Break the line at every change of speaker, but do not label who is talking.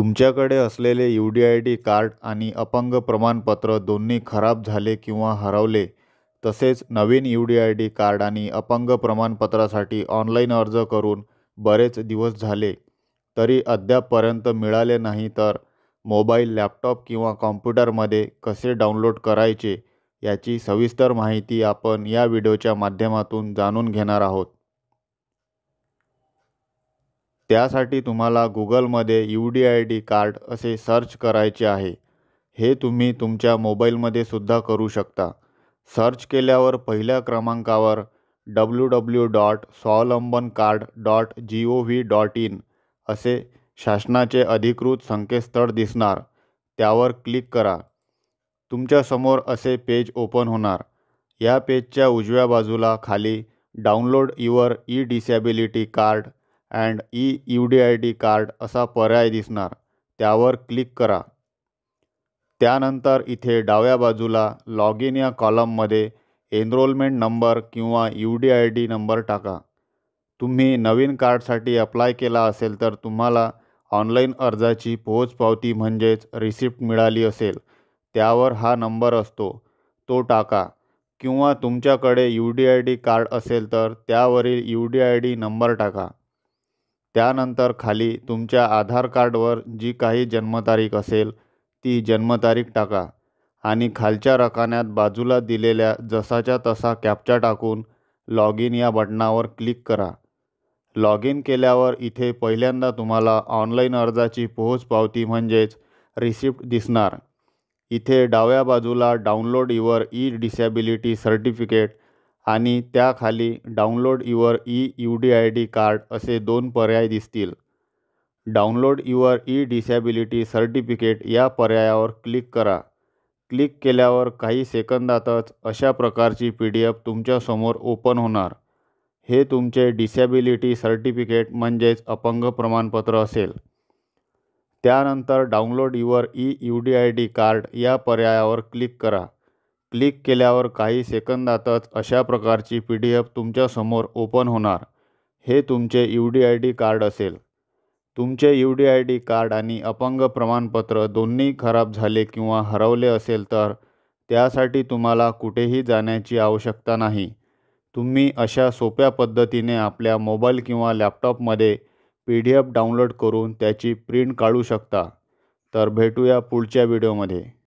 तुमच्याकडे असलेले U D I D card आणि अपंग प्रमाणपत्र दोन्ही खराब झाले किंवा हरवले तसेच नवीन U D I D card आणि अपंग प्रमाणपत्रासाठी ऑनलाईन अर्ज करून बरेच दिवस झाले तरी अद्यापपर्यंत मिळाले नाही तर मोबाईल लॅपटॉप किंवा कॉम्प्युटरमध्ये कसे डाउनलोड करायचे याची सविस्तर माहिती आपण या व्हिडिओच्या माध्यमातून जाणून घेणार आहोत त्यासाठी तुम्हाला गुगलमध्ये U D I D card असे सर्च करायचे आहे हे तुम्ही तुमच्या मोबाईलमध्ये सुद्धा करू शकता सर्च केल्यावर पहिल्या क्रमांकावर W W dot Swavlamban card dot G O V dot in असे शासनाचे अधिकृत संकेतस्थळ दिसणार त्यावर क्लिक करा तुमच्यासमोर असे पेज ओपन होणार या पेजच्या उजव्या बाजूला खाली download your e disability card and e U D I D card असा पर्याय दिसणार त्यावर क्लिक करा त्यानंतर इथे डाव्या बाजूला लॉग इन या कॉलममध्ये एनरोलमेंट नंबर किंवा U D I D number टाका तुम्ही नवीन कार्डसाठी अप्लाय केला असेल तर तुम्हाला ऑनलाईन अर्जाची पोहोचपावती म्हणजेच रिसिप्ट मिळाली असेल त्यावर हा नंबर असतो तो टाका किंवा तुमच्याकडे U D I D card असेल तर त्यावरील U D I D number टाका त्यानंतर खाली तुमच्या आधार कार्डवर जी काही जन्मतारीख असेल ती जन्मतारीख टाका आणि खालच्या रकान्यात बाजूला दिलेल्या जसाच्या तसा कॅप्चा टाकून लॉग इन या बटणावर क्लिक करा लॉग इन केल्यावर इथे पहिल्यांदा तुम्हाला ऑनलाईन अर्जाची पोहोच पावती म्हणजेच रिसिप्ट दिसणार इथे डाव्या बाजूला download your e disability certificate आणि त्याखाली download your e U D I D card असे दोन पर्याय दिसतील download your e disability certificate या पर्यायावर क्लिक करा क्लिक केल्यावर काही सेकंदातच अशा प्रकारची पी डी एफ तुमच्यासमोर ओपन होणार हे तुमचे डिसॅबिलिटी सर्टिफिकेट म्हणजेच अपंग प्रमाणपत्र असेल त्यानंतर download your e U D I D card या पर्यायावर क्लिक करा क्लिक केल्यावर काही सेकंदातच अशा प्रकारची पी डी एफ तुमच्यासमोर ओपन होणार हे तुमचे U D I D card असेल तुमचे U D I D card आणि अपंग प्रमाणपत्र दोन्ही खराब झाले किंवा हरवले असेल तर त्यासाठी तुम्हाला कुठेही जाण्याची आवश्यकता नाही तुम्ही अशा सोप्या पद्धतीने आपल्या मोबाईल किंवा लॅपटॉपमध्ये पी डी एफ डाउनलोड करून त्याची प्रिंट काढू शकता तर भेटूया पुढच्या व्हिडिओमध्ये